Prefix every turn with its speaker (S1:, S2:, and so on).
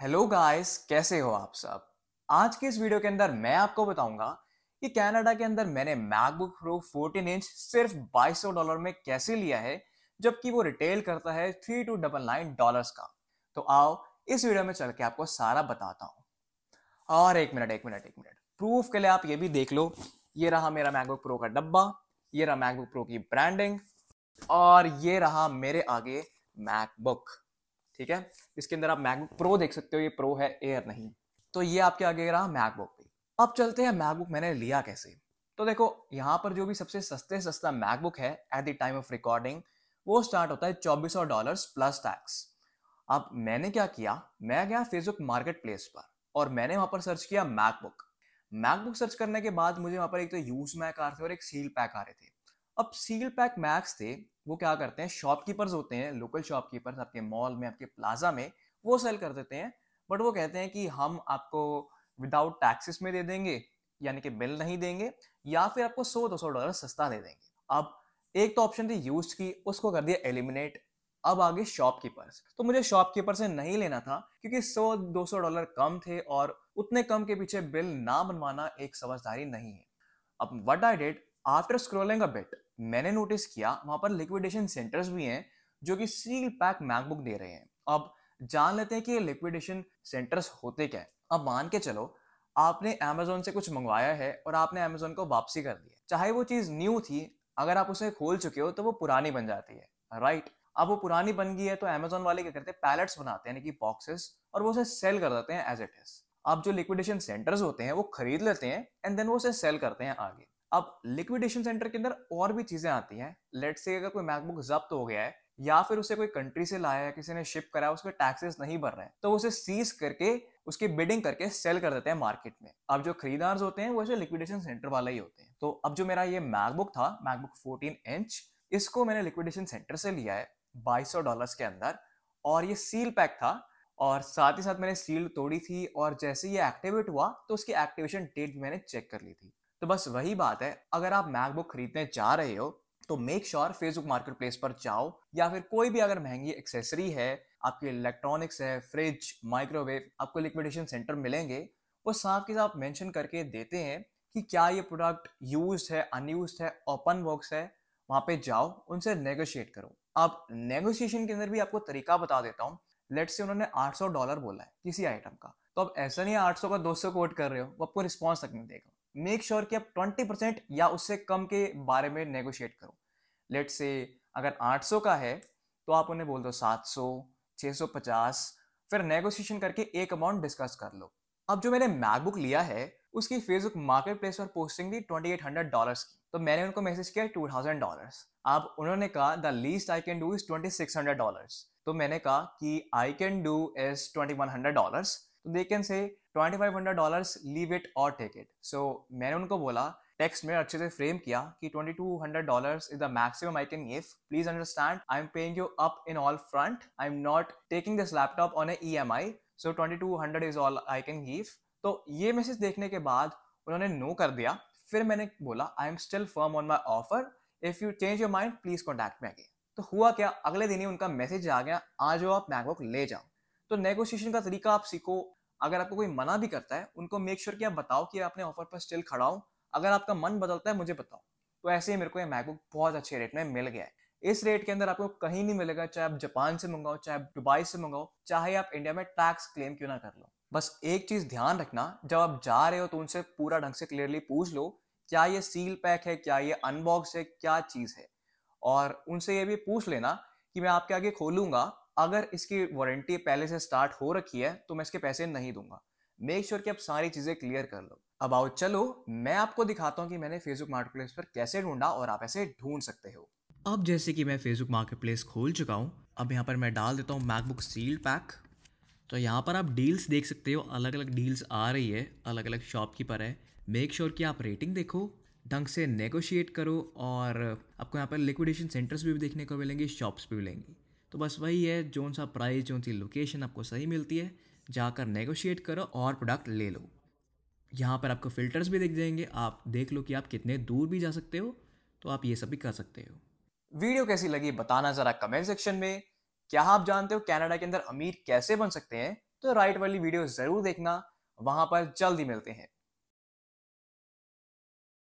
S1: hello guys कैसे हो आप सब आज के इस वीडियो के अंदर मैं आपको बताऊंगा कि कनाडा के अंदर मैंने मैकबुक प्रो 14 इंच सिर्फ 2200 डॉलर में कैसे लिया है जबकि वो रिटेल करता है three two double nine dollar का तो आओ इस वीडियो में चल के आपको सारा बताता हूँ और एक मिनट एक मिनट एक मिनट प्रूफ के लिए आप ये भी देख लो ये रहा मेरा मैकबुक प्रो का डब्बा ये रहा मैकबुक प्रो की ब्रांडिंग और ये रहा मेरे आगे मैकबुक ठीक है इसके अंदर आप मैकबुक प्रो देख सकते हो ये प्रो है एयर नहीं तो ये आपके आगे रहा मैकबुक पे अब चलते हैं मैकबुक मैंने लिया कैसे तो देखो यहाँ पर जो भी सबसे सस्ते सस्ता मैकबुक है at the time of recording वो स्टार्ट होता है चौबीस डॉलर्स प्लस टैक्स अब मैंने क्या किया मैं गया फेसबुक मार्केट प्लेस पर और मैंने वहाँ पर सर्च किया मैकबुक मैकबुक सर्च करने के बाद मुझे वहाँ पर एक तो यूज मैक आ रहे थे और एक सील पैक आ रहे थे अब सील पैक मैक्स थे वो क्या करते हैं शॉपकीपर्स होते हैं लोकल शॉपकीपर्स आपके मॉल में आपके प्लाजा में वो सेल कर देते हैं बट वो कहते हैं कि हम आपको विदाउट टैक्सेस में दे देंगे यानी कि बिल नहीं देंगे या फिर आपको सौ दो सौ डॉलर सस्ता दे देंगे अब एक तो ऑप्शन थी यूज की उसको कर दिया एलिमिनेट अब आगे शॉपकीपर्स तो मुझे शॉपकीपर से नहीं लेना था क्योंकि दो सौ डॉलर कम थे और उतने कम के पीछे बिल ना बनवाना एक समझदारी नहीं है अब what I did after scrolling a bit मैंने नोटिस किया वहां पर लिक्विडेशन सेंटर्स भी हैं जो कि सील पैक मैकबुक दे रहे हैं अब जान लेते हैं कि ये लिक्विडेशन सेंटर्स होते क्या है अब मान के चलो आपने अमेजोन से कुछ मंगवाया है और आपने अमेजोन को वापसी कर दी चाहे वो चीज़ न्यू थी अगर आप उसे खोल चुके हो तो वो पुरानी बन जाती है राइट अब वो पुरानी बन गई है तो अमेजोन वाले क्या करते हैं पैलेट्स बनाते हैं यानी कि बॉक्सेस और वो उसे सेल कर देते हैं एज इट इज अब जो लिक्विडेशन सेंटर्स होते हैं वो खरीद लेते हैं एंड देन वो उसे सेल करते हैं आगे अब लिक्विडेशन सेंटर के अंदर और भी चीजें आती हैं लेट से अगर कोई मैकबुक जब्त हो गया है या फिर उसे कोई कंट्री से लाया है किसी ने शिप करा उस पर टैक्सेस नहीं भर रहे हैं तो उसे सीज करके उसकी बिडिंग करके सेल कर देते हैं मार्केट में अब जो खरीदार होते हैं वो ऐसे लिक्विडेशन सेंटर वाला ही होते हैं तो अब जो मेरा ये मैकबुक था मैकबुक फोर्टीन इंच इसको मैंने लिक्विडेशन सेंटर से लिया है बाईस सौ डॉलर्स के अंदर और ये सील पैक था और साथ ही साथ मैंने सील तोड़ी थी और जैसे ये एक्टिवेट हुआ तो उसकी एक्टिवेशन डेट भी मैंने चेक कर ली थी तो बस वही बात है अगर आप मैकबुक खरीदने जा रहे हो तो make sure Facebook marketplace पर जाओ या फिर कोई भी अगर महंगी एक्सेसरी है आपकी इलेक्ट्रॉनिक्स है फ्रिज माइक्रोवेव आपको लिक्विडेशन सेंटर मिलेंगे वो साथ के साथ मेंशन करके देते हैं कि क्या ये प्रोडक्ट यूज है अनयूज है ओपन बॉक्स है वहां पे जाओ उनसे नेगोशिएट करो अब नेगोशिएशन के अंदर भी आपको तरीका बता देता हूँ लेट से उन्होंने 800 डॉलर बोला है किसी आइटम का तो अब ऐसा नहीं 800 का 200 कोट कर रहे हो वो आपको रिस्पॉन्स तक नहीं देगा मेक श्योर sure कि आप ट्वेंटी परसेंट या उससे कम के बारे में नेगोशिएट करो लेट से अगर 800 का है तो आप उन्हें बोल दो 700 650 फिर नेगोशिएशन करके एक अमाउंट डिस्कस कर लो अब जो मैंने मैकबुक लिया है उसकी फेसबुक मार्केट प्लेस पर पोस्टिंग थी ट्वेंटी एट हंड्रेड डॉलर्स की तो मैंने उनको मैसेज किया टू थाउजेंड डॉलर्स अब उन्होंने कहा the least I can do is twenty six hundred dollars तो मैंने कहा कि I can do is twenty one hundred dollars तो they can say twenty five hundred dollars leave it or take it so मैंने उनको बोला text में अच्छे से फ्रेम किया कि twenty two hundred dollar is the maximum I can give please understand I am paying you up in all front I am not taking this laptop on a E M I so twenty two hundred is all I can give तो ये message देखने के बाद उन्होंने no कर दिया फिर मैंने बोला I am still firm on my offer if you change your mind please contact me तो हुआ क्या अगले दिन ही उनका मैसेज आ गया आ जाओ आप मैकबुक ले जाओ तो नेगोशिएशन का तरीका आप सीखो अगर आपको कोई मना भी करता है उनको मेक श्योर sure कि आप बताओ कि अपने ऑफर पर स्टिल खड़ा हूँ अगर आपका मन बदलता है मुझे बताओ तो ऐसे ही मेरे को ये मैकबुक बहुत अच्छे रेट में मिल गया है इस रेट के अंदर आपको कहीं नहीं मिलेगा चाहे आप जापान से मंगाओ चाहे आप दुबई से मंगाओ चाहे आप इंडिया में टैक्स क्लेम क्यों ना कर लो बस एक चीज ध्यान रखना जब आप जा रहे हो तो उनसे पूरा ढंग से क्लियरली पूछ लो क्या ये सील पैक है क्या ये अनबॉक्स है क्या चीज़ है और उनसे ये भी पूछ लेना कि मैं आपके आगे खोलूंगा अगर इसकी वारंटी पहले से स्टार्ट हो रखी है तो मैं इसके पैसे नहीं दूंगा मेक श्योर sure कि आप सारी चीज़ें क्लियर कर लो अब आओ चलो मैं आपको दिखाता हूँ कि मैंने फेसबुक मार्केट प्लेस पर कैसे ढूंढा और आप ऐसे ढूंढ सकते हो अब जैसे कि मैं फेसबुक मार्केट प्लेस खोल चुका हूँ अब यहाँ पर मैं डाल देता हूँ मैकबुक सील पैक तो यहाँ पर आप डील्स देख सकते हो अलग अलग डील्स आ रही है अलग अलग शॉपकीपर है मेक श्योर sure कि आप रेटिंग देखो ढंग से नेगोशिएट करो और आपको यहाँ पर लिक्विडेशन सेंटर्स भी देखने को मिलेंगी शॉप्स भी मिलेंगी तो बस वही है जो सा प्राइस जो सी लोकेशन आपको सही मिलती है जाकर नेगोशिएट करो और प्रोडक्ट ले लो यहाँ पर आपको फ़िल्टर्स भी दिख जाएंगे आप देख लो कि आप कितने दूर भी जा सकते हो तो आप ये सब भी कर सकते हो वीडियो कैसी लगी बताना ज़रा कमेंट सेक्शन में क्या आप जानते हो कनाडा के अंदर अमीर कैसे बन सकते हैं तो राइट वाली वीडियो ज़रूर देखना वहाँ पर जल्दी मिलते हैं